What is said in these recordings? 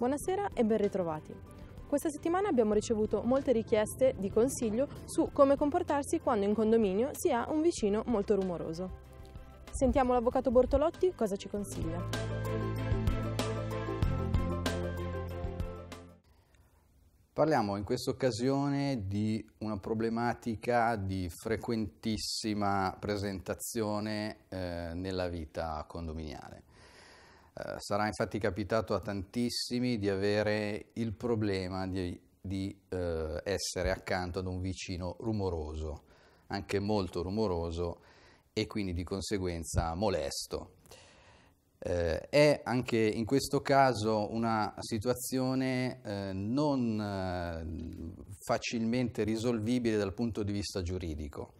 Buonasera e ben ritrovati. Questa settimana abbiamo ricevuto molte richieste di consiglio su come comportarsi quando in condominio si ha un vicino molto rumoroso. Sentiamo l'avvocato Bortolotti cosa ci consiglia. Parliamo in questa occasione di una problematica di frequentissima presentazione eh, nella vita condominiale eh, sarà infatti capitato a tantissimi di avere il problema di, di eh, essere accanto ad un vicino rumoroso, anche molto rumoroso e quindi di conseguenza molesto. Eh, è anche in questo caso una situazione eh, non eh, facilmente risolvibile dal punto di vista giuridico.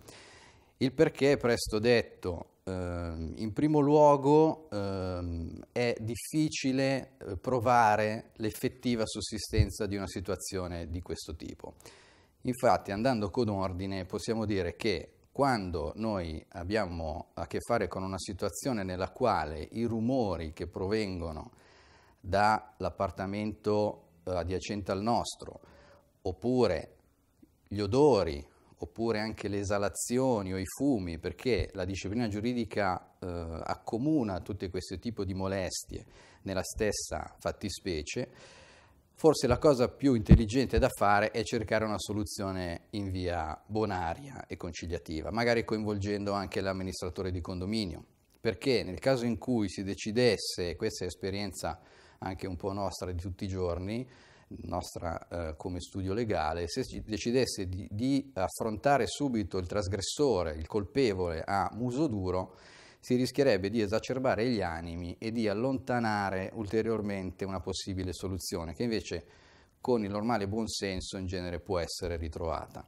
Il perché, presto detto, Ehm, in primo luogo ehm, è difficile eh, provare l'effettiva sussistenza di una situazione di questo tipo. Infatti, andando con ordine, possiamo dire che quando noi abbiamo a che fare con una situazione nella quale i rumori che provengono dall'appartamento eh, adiacente al nostro, oppure gli odori oppure anche le esalazioni o i fumi, perché la disciplina giuridica eh, accomuna tutti questi tipi di molestie nella stessa fattispecie, forse la cosa più intelligente da fare è cercare una soluzione in via bonaria e conciliativa, magari coinvolgendo anche l'amministratore di condominio, perché nel caso in cui si decidesse, questa è esperienza anche un po' nostra di tutti i giorni, nostra eh, come studio legale, se si decidesse di, di affrontare subito il trasgressore, il colpevole a muso duro, si rischierebbe di esacerbare gli animi e di allontanare ulteriormente una possibile soluzione, che invece con il normale buonsenso in genere può essere ritrovata.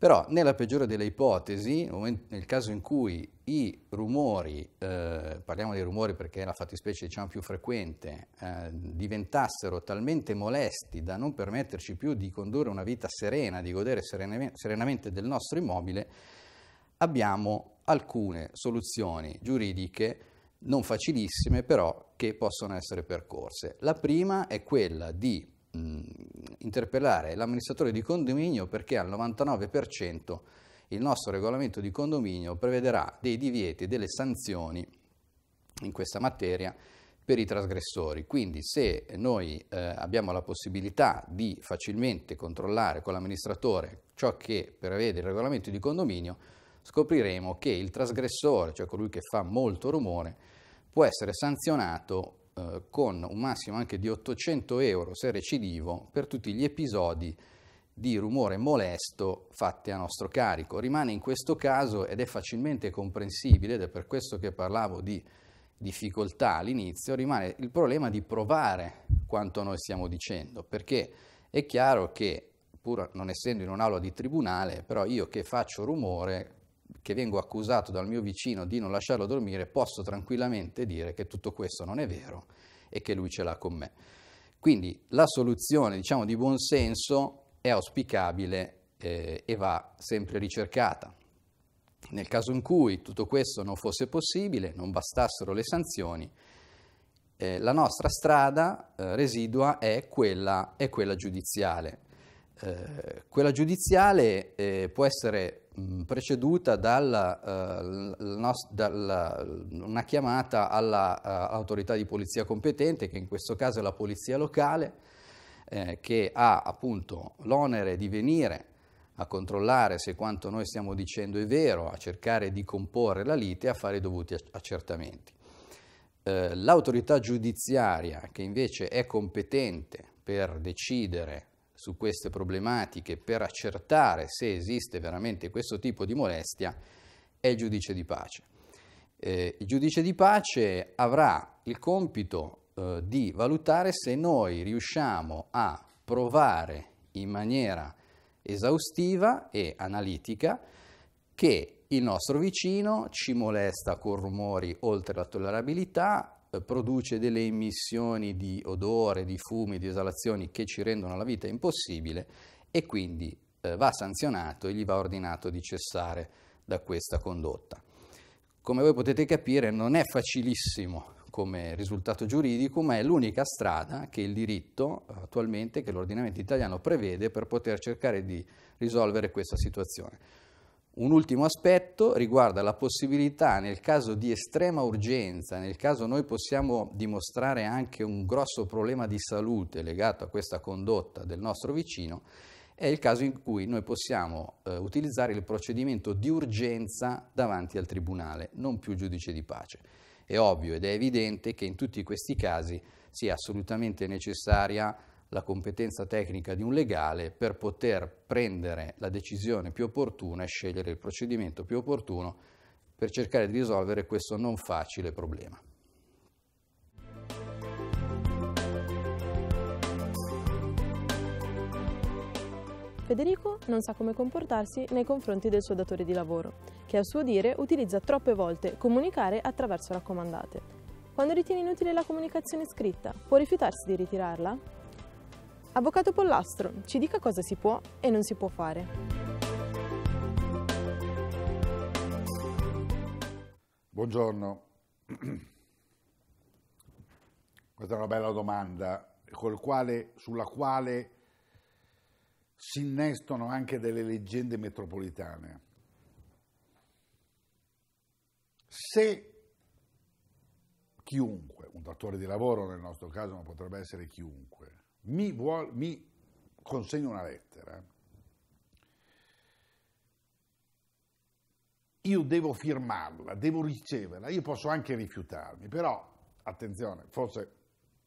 Però nella peggiore delle ipotesi, nel caso in cui i rumori, eh, parliamo dei rumori perché è la fattispecie diciamo, più frequente, eh, diventassero talmente molesti da non permetterci più di condurre una vita serena, di godere serenamente, serenamente del nostro immobile, abbiamo alcune soluzioni giuridiche non facilissime però che possono essere percorse. La prima è quella di mh, interpellare l'amministratore di condominio perché al 99% il nostro regolamento di condominio prevederà dei divieti e delle sanzioni in questa materia per i trasgressori. Quindi se noi eh, abbiamo la possibilità di facilmente controllare con l'amministratore ciò che prevede il regolamento di condominio, scopriremo che il trasgressore, cioè colui che fa molto rumore, può essere sanzionato eh, con un massimo anche di 800 euro se recidivo per tutti gli episodi di rumore molesto fatti a nostro carico. Rimane in questo caso, ed è facilmente comprensibile, ed è per questo che parlavo di difficoltà all'inizio, rimane il problema di provare quanto noi stiamo dicendo, perché è chiaro che, pur non essendo in un'aula di tribunale, però io che faccio rumore che vengo accusato dal mio vicino di non lasciarlo dormire, posso tranquillamente dire che tutto questo non è vero e che lui ce l'ha con me. Quindi la soluzione, diciamo, di buon senso è auspicabile eh, e va sempre ricercata. Nel caso in cui tutto questo non fosse possibile, non bastassero le sanzioni, eh, la nostra strada eh, residua è quella, è quella giudiziale. Eh, quella giudiziale eh, può essere preceduta dalla, eh, dalla, una chiamata all'autorità eh, uh, di polizia competente, che in questo caso è la polizia locale, eh, che ha appunto l'onere di venire a controllare se quanto noi stiamo dicendo è vero, a cercare di comporre la lite e a fare i dovuti accertamenti. Eh, l'autorità giudiziaria, che invece è competente per decidere su queste problematiche per accertare se esiste veramente questo tipo di molestia è il giudice di pace. Eh, il giudice di pace avrà il compito eh, di valutare se noi riusciamo a provare in maniera esaustiva e analitica che il nostro vicino ci molesta con rumori oltre la tollerabilità eh, produce delle emissioni di odore, di fumi, di esalazioni che ci rendono la vita impossibile e quindi eh, va sanzionato e gli va ordinato di cessare da questa condotta. Come voi potete capire non è facilissimo come risultato giuridico, ma è l'unica strada che il diritto attualmente, che l'ordinamento italiano prevede per poter cercare di risolvere questa situazione. Un ultimo aspetto riguarda la possibilità, nel caso di estrema urgenza, nel caso noi possiamo dimostrare anche un grosso problema di salute legato a questa condotta del nostro vicino, è il caso in cui noi possiamo eh, utilizzare il procedimento di urgenza davanti al tribunale, non più giudice di pace. È ovvio ed è evidente che in tutti questi casi sia assolutamente necessaria la competenza tecnica di un legale per poter prendere la decisione più opportuna e scegliere il procedimento più opportuno per cercare di risolvere questo non facile problema. Federico non sa come comportarsi nei confronti del suo datore di lavoro, che a suo dire utilizza troppe volte comunicare attraverso raccomandate. Quando ritiene inutile la comunicazione scritta, può rifiutarsi di ritirarla? Avvocato Pollastro, ci dica cosa si può e non si può fare. Buongiorno. Questa è una bella domanda quale, sulla quale si innestano anche delle leggende metropolitane. Se chiunque, un datore di lavoro nel nostro caso, ma potrebbe essere chiunque, mi, vuol, mi consegna una lettera, io devo firmarla, devo riceverla, io posso anche rifiutarmi, però attenzione, forse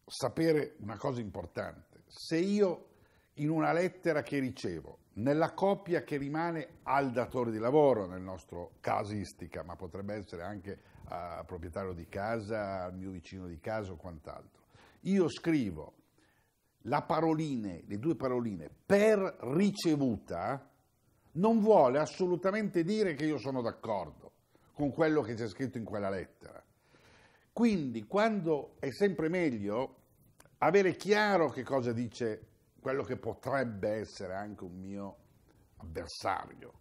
sapere una cosa importante, se io in una lettera che ricevo, nella coppia che rimane al datore di lavoro, nel nostro casistica, ma potrebbe essere anche uh, proprietario di casa, mio vicino di casa o quant'altro, io scrivo la paroline, le due paroline per ricevuta non vuole assolutamente dire che io sono d'accordo con quello che c'è scritto in quella lettera. Quindi quando è sempre meglio avere chiaro che cosa dice quello che potrebbe essere anche un mio avversario.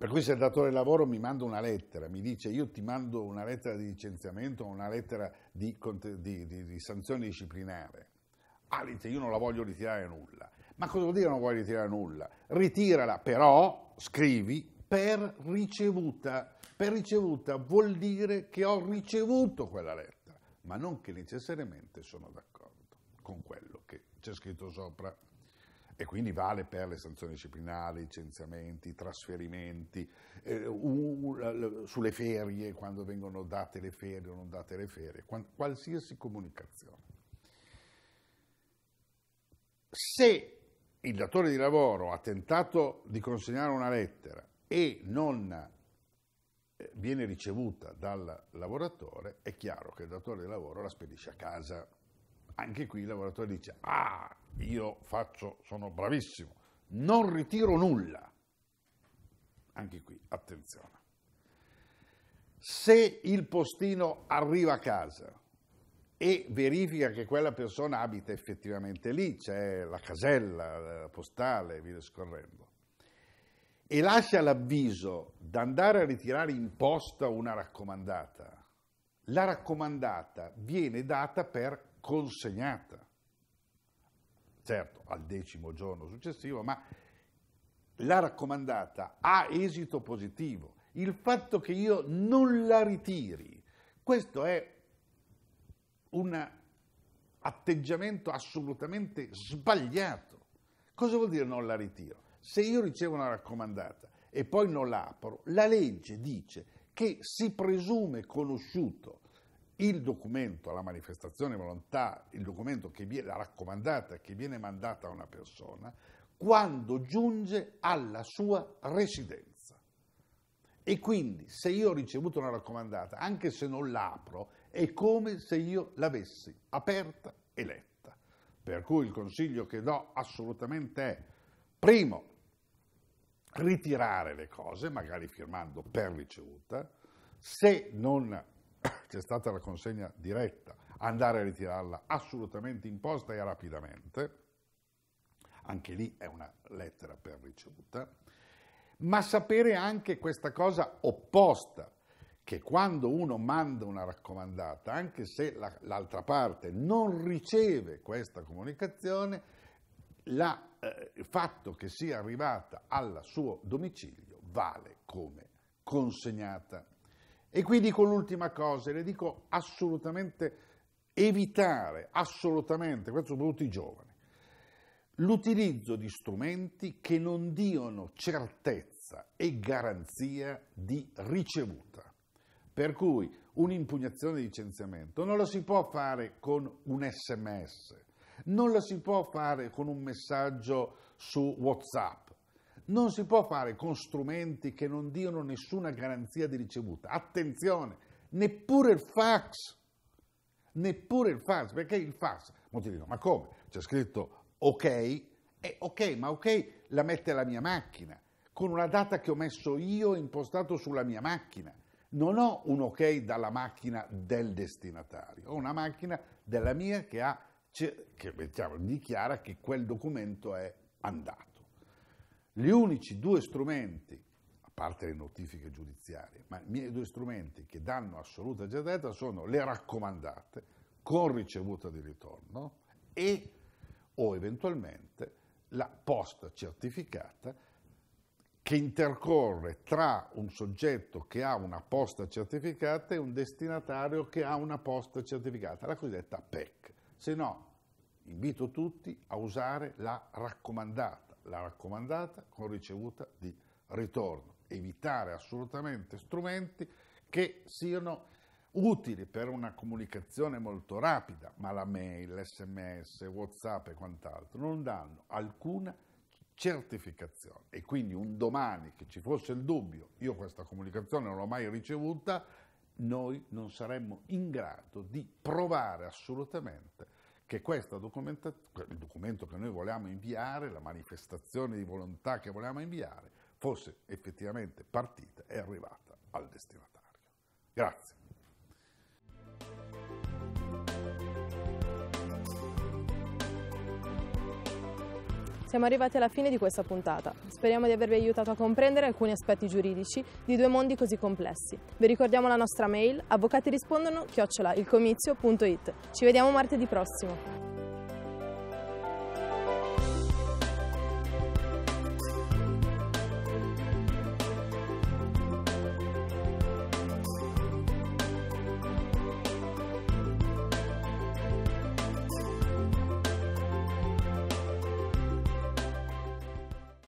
Per cui se il datore di lavoro mi manda una lettera, mi dice io ti mando una lettera di licenziamento o una lettera di, di, di, di, sanzione disciplinare, Alice, ah, io non la voglio ritirare nulla. Ma cosa vuol dire non voglio ritirare nulla? Ritirala, però scrivi per ricevuta. Per ricevuta vuol dire che ho ricevuto quella lettera, ma non che necessariamente sono d'accordo con quello che c'è scritto sopra e quindi vale per le sanzioni disciplinari, licenziamenti, trasferimenti, eh, uh, sulle ferie, quando vengono date le ferie o non date le ferie, qualsiasi comunicazione. Se il datore di lavoro ha tentato di consegnare una lettera e non eh, viene ricevuta dal lavoratore, è chiaro che il datore di lavoro la spedisce a casa. Anche qui il lavoratore dice, ah, io faccio, sono bravissimo, non ritiro nulla. Anche qui, attenzione. Se il postino arriva a casa e verifica che quella persona abita effettivamente lì, c'è la casella la postale, via scorrendo, e lascia l'avviso d'andare a ritirare in posta una raccomandata, la raccomandata viene data per consegnata certo al decimo giorno successivo, ma la raccomandata ha esito positivo. Il fatto che io non la ritiri, questo è un atteggiamento assolutamente sbagliato. Cosa vuol dire non la ritiro? Se io ricevo una raccomandata e poi non la apro, la legge dice che si presume conosciuto il documento, la manifestazione di volontà, il documento che viene, la raccomandata che viene mandata a una persona, quando giunge alla sua residenza. E quindi se io ho ricevuto una raccomandata, anche se non l'apro, è come se io l'avessi aperta e letta. Per cui il consiglio che do assolutamente è, primo, ritirare le cose, magari firmando per ricevuta, se non c'è stata la consegna diretta, andare a ritirarla assolutamente imposta e rapidamente, anche lì è una lettera per ricevuta, ma sapere anche questa cosa opposta, che quando uno manda una raccomandata, anche se l'altra parte non riceve questa comunicazione, la, eh, il fatto che sia arrivata al suo domicilio vale come consegnata. E qui dico l'ultima cosa, e le dico assolutamente evitare, assolutamente, questo soprattutto i giovani, l'utilizzo di strumenti che non diano certezza e garanzia di ricevuta. Per cui un'impugnazione di licenziamento non la si può fare con un sms, non la si può fare con un messaggio su WhatsApp, non si può fare con strumenti che non diano nessuna garanzia di ricevuta. Attenzione, neppure il fax, neppure il fax, perché il fax, molti dicono, ma come? C'è scritto ok, eh, ok, ma ok la mette la mia macchina, con una data che ho messo io impostato sulla mia macchina. Non ho un ok dalla macchina del destinatario, ho una macchina della mia che, ha, che diciamo, dichiara che quel documento è andato. Gli unici due strumenti, a parte le notifiche giudiziarie, ma i miei due strumenti che danno assoluta certezza sono le raccomandate con ricevuta di ritorno e o eventualmente la posta certificata che intercorre tra un soggetto che ha una posta certificata e un destinatario che ha una posta certificata, la cosiddetta PEC. Se no, invito tutti a usare la raccomandata la raccomandata con ricevuta di ritorno. Evitare assolutamente strumenti che siano utili per una comunicazione molto rapida, ma la mail, sms, whatsapp e quant'altro non danno alcuna certificazione e quindi un domani che ci fosse il dubbio, io questa comunicazione non l'ho mai ricevuta, noi non saremmo in grado di provare assolutamente che questo documento il documento che noi volevamo inviare, la manifestazione di volontà che volevamo inviare, fosse effettivamente partita e arrivata al destinatario. Grazie. Siamo arrivati alla fine di questa puntata. Speriamo di avervi aiutato a comprendere alcuni aspetti giuridici di due mondi così complessi. Vi ricordiamo la nostra mail avvocatirispondono chiocciola ilcomizio.it. Ci vediamo martedì prossimo.